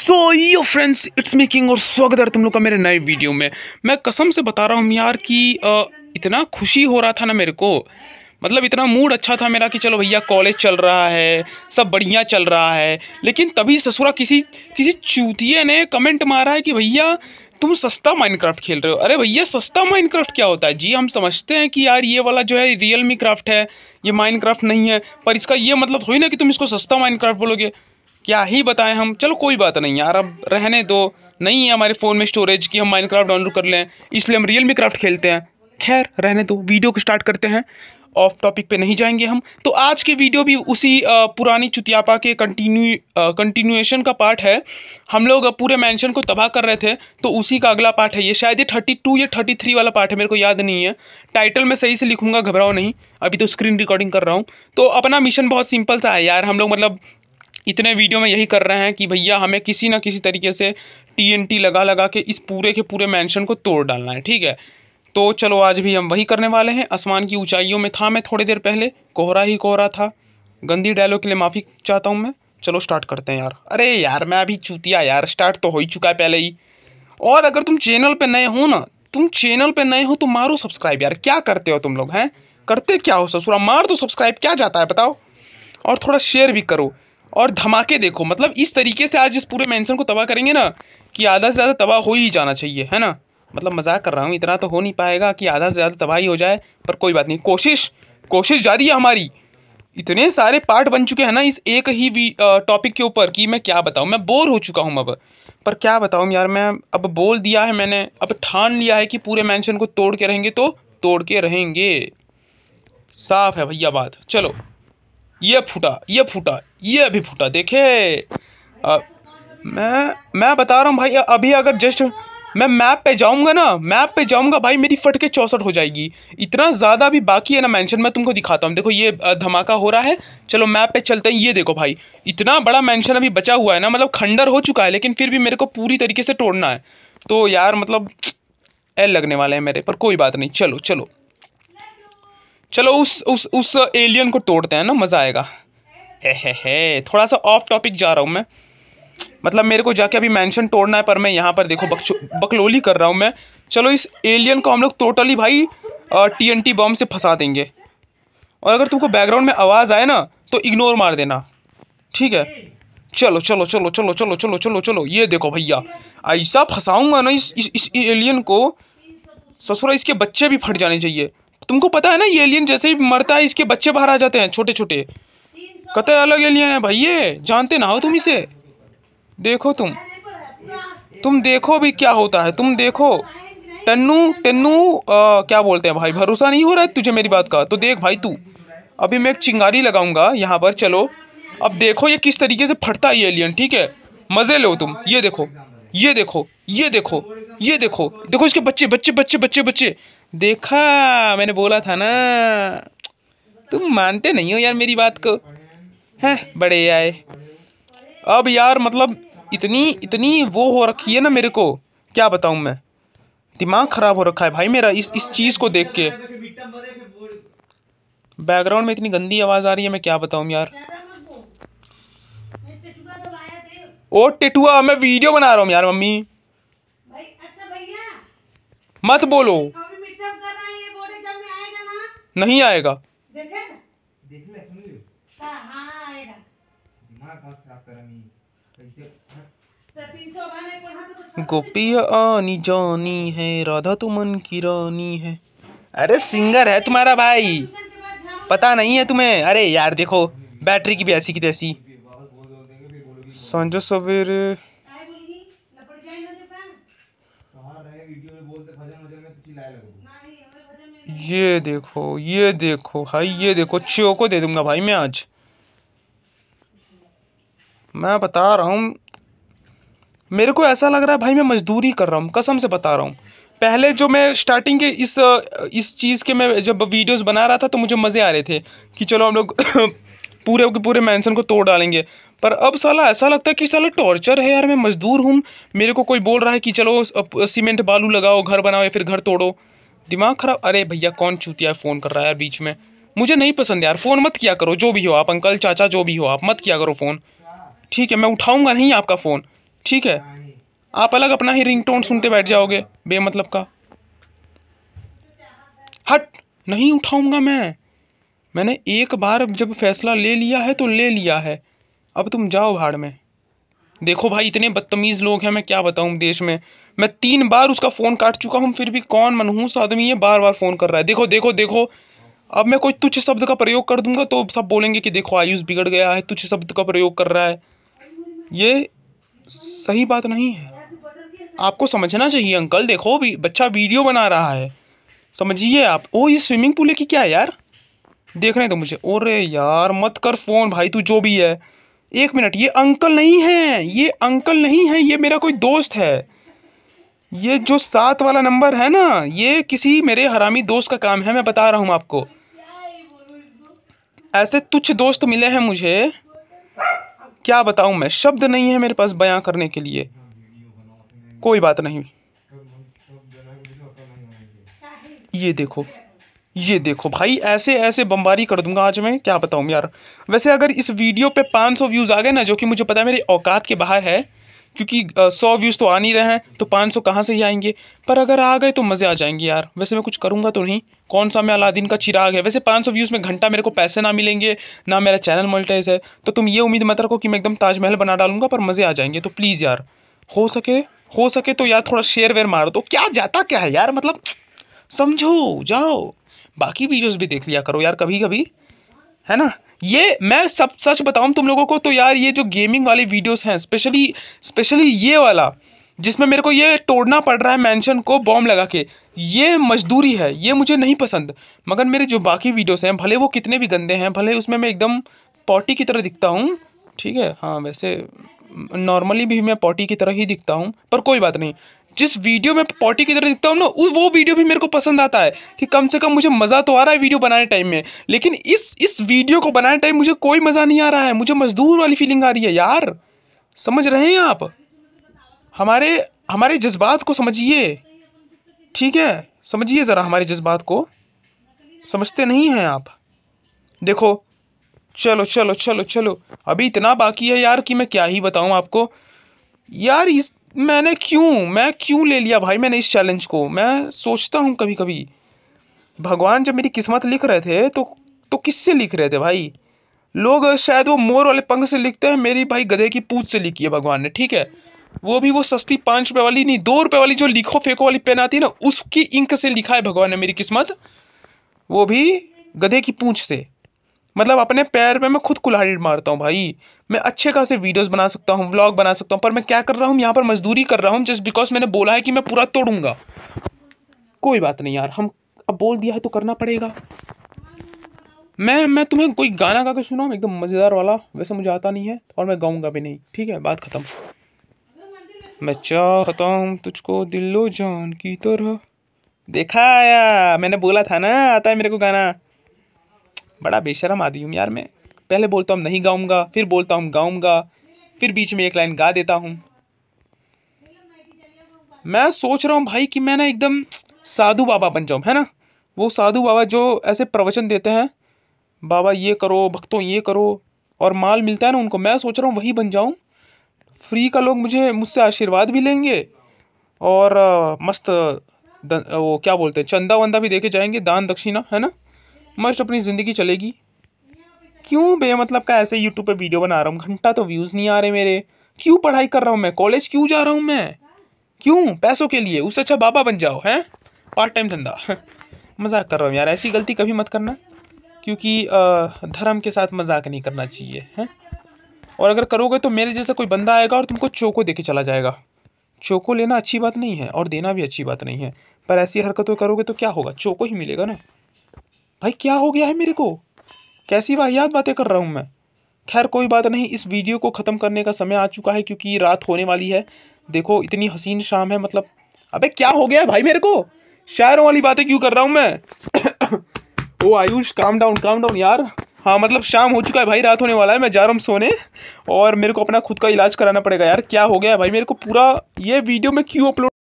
So yo friends it's making और स्वागत है तुम लोग का मेरे नए वीडियो में मैं कसम से बता रहा हूँ यार कि इतना खुशी हो रहा था ना मेरे को मतलब इतना मूड अच्छा था मेरा कि चलो भैया कॉलेज चल रहा है सब बढ़िया चल रहा है लेकिन तभी ससुरा किसी किसी चूतिए ने कमेंट मारा है कि भैया तुम सस्ता माइनक्राफ्ट खेल रहे हो अरे भैया सस्ता माइनक्राफ्ट क्या होता है जी हम समझते हैं कि यार ये वाला जो है रियल मी क्राफ्ट है ये माइनक्राफ्ट नहीं है पर इसका ये मतलब थोड़ी ना कि तुम इसको सस्ता माइनक्राफ्ट बोलोगे क्या ही बताएं हम चलो कोई बात नहीं यार अब रहने दो नहीं है हमारे फ़ोन में स्टोरेज कि हम माइनक्राफ्ट डाउनलोड कर लें इसलिए हम रियल मी क्राफ्ट खेलते हैं खैर रहने दो वीडियो को स्टार्ट करते हैं ऑफ टॉपिक पे नहीं जाएंगे हम तो आज की वीडियो भी उसी पुरानी चुतियापा के कंटिन्यू कंटिन्यूएशन का पार्ट है हम लोग पूरे मैंशन को तबाह कर रहे थे तो उसी का अगला पार्ट है ये शायद ये थर्टी टू या थर्टी थ्री वाला पार्ट है मेरे को याद नहीं है टाइटल मैं सही से लिखूंगा घबराओ नहीं अभी तो स्क्रीन रिकॉर्डिंग कर रहा हूँ तो अपना मिशन बहुत सिंपल सा है यार हम लोग मतलब इतने वीडियो में यही कर रहे हैं कि भैया हमें किसी ना किसी तरीके से टी लगा लगा के इस पूरे के पूरे मैंशन को तोड़ डालना है ठीक है तो चलो आज भी हम वही करने वाले हैं आसमान की ऊंचाइयों में था मैं थोड़ी देर पहले कोहरा ही कोहरा था गंदी डायलॉग के लिए माफ़ी चाहता हूँ मैं चलो स्टार्ट करते हैं यार अरे यार मैं अभी चूतिया यार स्टार्ट तो हो ही चुका है पहले ही और अगर तुम चैनल पे नए हो ना तुम चैनल पे नए हो तो मारो सब्सक्राइब यार क्या करते हो तुम लोग हैं करते क्या हो ससुरा मार तो सब्सक्राइब क्या जाता है बताओ और थोड़ा शेयर भी करो और धमाके देखो मतलब इस तरीके से आज इस पूरे मैंसन को तबाह करेंगे ना कि आधा से ज़्यादा तबाह हो ही जाना चाहिए है ना मतलब मजाक कर रहा हूँ इतना तो हो नहीं पाएगा कि आधा से ज़्यादा तबाही हो जाए पर कोई बात नहीं कोशिश कोशिश जारी है हमारी इतने सारे पार्ट बन चुके हैं ना इस एक ही टॉपिक के ऊपर कि मैं क्या बताऊँ मैं बोर हो चुका हूँ अब पर क्या बताऊँ यार मैं अब बोल दिया है मैंने अब ठान लिया है कि पूरे मैंशन को तोड़ के रहेंगे तो तोड़ के रहेंगे साफ है भैया बात चलो ये फूटा ये फूटा ये अभी फूटा देखे अब मैं मैं बता रहा हूँ भाई अभी अगर जस्ट मैं मैप पे जाऊँगा ना मैप पे जाऊँगा भाई मेरी फट के चौंसठ हो जाएगी इतना ज़्यादा भी बाकी है ना मेंशन मैं तुमको दिखाता हूँ देखो ये धमाका हो रहा है चलो मैप पे चलते हैं ये देखो भाई इतना बड़ा मेंशन अभी बचा हुआ है ना मतलब खंडर हो चुका है लेकिन फिर भी मेरे को पूरी तरीके से तोड़ना है तो यार मतलब एल लगने वाले हैं मेरे पर कोई बात नहीं चलो चलो चलो उस उस उस एलियन को तोड़ते हैं ना मज़ा आएगा है है है थोड़ा सा ऑफ टॉपिक जा रहा हूँ मैं मतलब मेरे को जाके अभी मैंशन तोड़ना है पर मैं यहाँ पर देखो बकचो बकलोली कर रहा हूँ मैं चलो इस एलियन को हम लोग टोटली भाई टी एन टी बॉम्ब से फंसा देंगे और अगर तुमको बैकग्राउंड में आवाज़ आए ना तो इग्नोर मार देना ठीक है चलो चलो चलो चलो चलो चलो चलो चलो ये देखो भैया ऐसा फंसाऊंगा ना इस इस, इस एलियन को ससुर इसके बच्चे भी फट जाने चाहिए तुमको पता है ना ये एलियन जैसे ही मरता है इसके बच्चे बाहर आ जाते हैं छोटे छोटे कतः अलग एलियन है भाई ये जानते ना हो तुम इसे देखो तुम तुम देखो भी क्या होता है तुम देखो टन्नू टन्नू क्या बोलते हैं भाई भरोसा नहीं हो रहा है तुझे मेरी बात का तो देख भाई तू अभी मैं एक चिंगारी लगाऊंगा यहाँ पर चलो अब देखो ये किस तरीके से फटता है ये एलियन ठीक है मज़े लो तुम ये देखो ये देखो ये देखो ये देखो देखो इसके बच्चे बच्चे बच्चे बच्चे बच्चे देखा मैंने बोला था ना तुम मानते नहीं हो यार मेरी बात को हैं बड़े आए अब यार मतलब इतनी इतनी वो हो रखी है ना मेरे को क्या बताऊँ मैं दिमाग ख़राब हो रखा है भाई मेरा इस इस चीज़ को देख के बैकग्राउंड में इतनी गंदी आवाज़ आ रही है मैं क्या बताऊँ यार ओ टेटुआ मैं वीडियो बना रहा हूँ यार मम्मी अच्छा मत बोलो हाँ, नहीं आएगा हाँ, हाँ, हाँ। तो तो गोपी आनी जानी है राधा तो मन की रानी है अरे सिंगर है तुम्हारा भाई पता नहीं है तुम्हें अरे यार देखो बैटरी की भी ऐसी की तैसी संजो सवेरे तो ये देखो ये देखो भाई ये देखो चियो को दे दूंगा भाई मैं आज मैं बता रहा हूँ मेरे को ऐसा लग रहा है भाई मैं मजदूरी कर रहा हूँ कसम से बता रहा हूँ पहले जो मैं स्टार्टिंग के इस इस चीज़ के मैं जब वीडियोस बना रहा था तो मुझे मज़े आ रहे थे कि चलो हम लोग पूरे के पूरे मैंसन को तोड़ डालेंगे पर अब साला ऐसा लगता है कि साला टॉर्चर है यार मैं मजदूर हूँ मेरे को कोई बोल रहा है कि चलो सीमेंट बालू लगाओ घर बनाओ या फिर घर तोड़ो दिमाग खराब अरे भैया कौन चूतिया फ़ोन कर रहा है यार बीच में मुझे नहीं पसंद यार फ़ोन मत किया करो जो भी हो आप अंकल चाचा जो भी हो आप मत किया करो फ़ोन ठीक है मैं उठाऊँगा नहीं आपका फ़ोन ठीक है आप अलग अपना ही रिंग सुनते बैठ जाओगे बेमतलब का हट नहीं उठाऊँगा मैं मैंने एक बार जब फैसला ले लिया है तो ले लिया है अब तुम जाओ भाड़ में देखो भाई इतने बदतमीज़ लोग हैं मैं क्या बताऊँ देश में मैं तीन बार उसका फ़ोन काट चुका हूँ फिर भी कौन मनहूस आदमी है बार बार फ़ोन कर रहा है देखो देखो देखो अब मैं कोई तुच्छ शब्द का प्रयोग कर दूंगा तो सब बोलेंगे कि देखो आयुष बिगड़ गया है तुच्छ शब्द का प्रयोग कर रहा है ये सही बात नहीं है आपको समझना चाहिए अंकल देखो भी बच्चा वीडियो बना रहा है समझिए आप ओ ये स्विमिंग पूल है कि क्या यार देख रहे तो मुझे अरे यार मत कर फ़ोन भाई तू जो भी है एक मिनट ये अंकल नहीं है ये अंकल नहीं है ये मेरा कोई दोस्त है ये जो सात वाला नंबर है ना ये किसी मेरे हरामी दोस्त का काम है मैं बता रहा हूँ आपको ऐसे तुच्छ दोस्त मिले हैं मुझे क्या बताऊँ मैं शब्द नहीं है मेरे पास बयां करने के लिए कोई बात नहीं ये देखो ये देखो भाई ऐसे ऐसे बम्बारी कर दूंगा आज मैं क्या बताऊँ यार वैसे अगर इस वीडियो पे 500 व्यूज़ आ गए ना जो कि मुझे पता है मेरे औकात के बाहर है क्योंकि सौ व्यूज़ तो आ नहीं रहे हैं तो पाँच सौ कहाँ से ही आएंगे पर अगर आ गए तो मज़े आ जाएंगे यार वैसे मैं कुछ करूँगा तो नहीं कौन सा मैं अलादीन का चिराग है वैसे पाँच सौ व्यूज़ में घंटा मेरे को पैसे ना मिलेंगे ना मेरा चैनल मोनिटाइज है तो तुम ये उम्मीद मत रखो कि मैं एकदम ताजमहल बना डालूंगा पर मज़े आ जाएंगे तो प्लीज़ यार हो सके हो सके तो यार थोड़ा शेयर वेयर मार दो क्या जाता क्या है यार मतलब समझो जाओ बाकी वीडियोस भी देख लिया करो यार कभी कभी है ना ये मैं सब सच बताऊँ तुम लोगों को तो यार ये जो गेमिंग वाले वीडियोस हैं स्पेशली स्पेशली ये वाला जिसमें मेरे को ये तोड़ना पड़ रहा है मेंशन को बॉम्ब लगा के ये मजदूरी है ये मुझे नहीं पसंद मगर मेरे जो बाकी वीडियोस हैं भले वो कितने भी गंदे हैं भले उसमें मैं एकदम पॉटी की तरह दिखता हूँ ठीक है हाँ वैसे नॉर्मली भी मैं पॉटी की तरह ही दिखता हूँ पर कोई बात नहीं जिस वीडियो में पॉटी की तरह दिखता हूँ ना वो वीडियो भी मेरे को पसंद आता है कि कम से कम मुझे मज़ा तो आ रहा है वीडियो बनाने टाइम में लेकिन इस इस वीडियो को बनाने टाइम मुझे कोई मज़ा नहीं आ रहा है मुझे मजदूर वाली फीलिंग आ रही है यार समझ रहे हैं आप हमारे हमारे जज्बात को समझिए ठीक है समझिए ज़रा हमारे जज्बात को समझते नहीं हैं आप देखो चलो चलो चलो चलो अभी इतना बाकी है यार कि मैं क्या ही बताऊँ आपको यार इस मैंने क्यों मैं क्यों ले लिया भाई मैंने इस चैलेंज को मैं सोचता हूँ कभी कभी भगवान जब मेरी किस्मत लिख रहे थे तो तो किससे लिख रहे थे भाई लोग शायद वो मोर वाले पंख से लिखते हैं मेरी भाई गधे की पूछ से लिखी है भगवान ने ठीक है वो भी वो सस्ती पाँच रुपये वाली नहीं दो रुपये वाली जो लिखो फेंको वाली पेन आती है ना उसकी इंक से लिखा है भगवान ने मेरी किस्मत वो भी गधे की पूँछ से मतलब अपने पैर पे मैं खुद कुल्हाड़ी मारता हूँ भाई मैं अच्छे खासे वीडियोस बना सकता हूँ व्लॉग बना सकता हूँ पर मैं क्या कर रहा हूँ यहाँ पर मजदूरी कर रहा हूँ जस्ट बिकॉज मैंने बोला है कि मैं पूरा तोड़ूंगा कोई बात नहीं यार हम अब बोल दिया है तो करना पड़ेगा मैं मैं तुम्हें कोई गाना गा के सुनाऊँ एकदम मज़ेदार वाला वैसे मुझे आता नहीं है और मैं गाऊँगा भी नहीं ठीक है बात ख़त्म मैं चाहता हूँ तुझको दिलो जान की तरह देखा आया मैंने बोला था ना आता है मेरे को गाना बड़ा बेशरम आदमी हूँ यार मैं पहले बोलता हूँ नहीं गाऊँगा फिर बोलता हूँ गाऊँगा फिर बीच में एक लाइन गा देता हूँ मैं सोच रहा हूँ भाई कि मैं ना एकदम साधु बाबा बन जाऊँ है ना वो साधु बाबा जो ऐसे प्रवचन देते हैं बाबा ये करो भक्तों ये करो और माल मिलता है ना उनको मैं सोच रहा हूँ वही बन जाऊँ फ्री का लोग मुझे मुझसे आशीर्वाद भी लेंगे और मस्त वो क्या बोलते हैं चंदा वंदा भी देके जाएंगे दान दक्षिणा है ना मस्ट अपनी ज़िंदगी चलेगी क्यों बे मतलब का ऐसे यूट्यूब पे वीडियो बना रहा हूँ घंटा तो व्यूज़ नहीं आ रहे मेरे क्यों पढ़ाई कर रहा हूँ मैं कॉलेज क्यों जा रहा हूँ मैं क्यों पैसों के लिए उससे अच्छा बाबा बन जाओ हैं पार्ट टाइम धंधा मजाक कर रहा हूँ यार ऐसी गलती कभी मत करना क्योंकि धर्म के साथ मजाक नहीं करना चाहिए हैं और अगर करोगे तो मेरे जैसा कोई बंदा आएगा और तुमको चोको दे के चला जाएगा चोको लेना अच्छी बात नहीं है और देना भी अच्छी बात नहीं है पर ऐसी हरकतें करोगे तो क्या होगा चोको ही मिलेगा ना भाई क्या हो गया है मेरे को कैसी वाहियात बातें कर रहा हूँ मैं खैर कोई बात नहीं इस वीडियो को ख़त्म करने का समय आ चुका है क्योंकि रात होने वाली है देखो इतनी हसीन शाम है मतलब अबे क्या हो गया है भाई मेरे को शायरों वाली बातें क्यों कर रहा हूँ मैं ओ Ayush calm down calm down यार हाँ मतलब शाम हो चुका है भाई रात होने वाला है मैं जा रहा हूँ सोने और मेरे को अपना खुद का इलाज कराना पड़ेगा यार क्या हो गया है भाई मेरे को पूरा ये वीडियो मैं क्यों अपलोड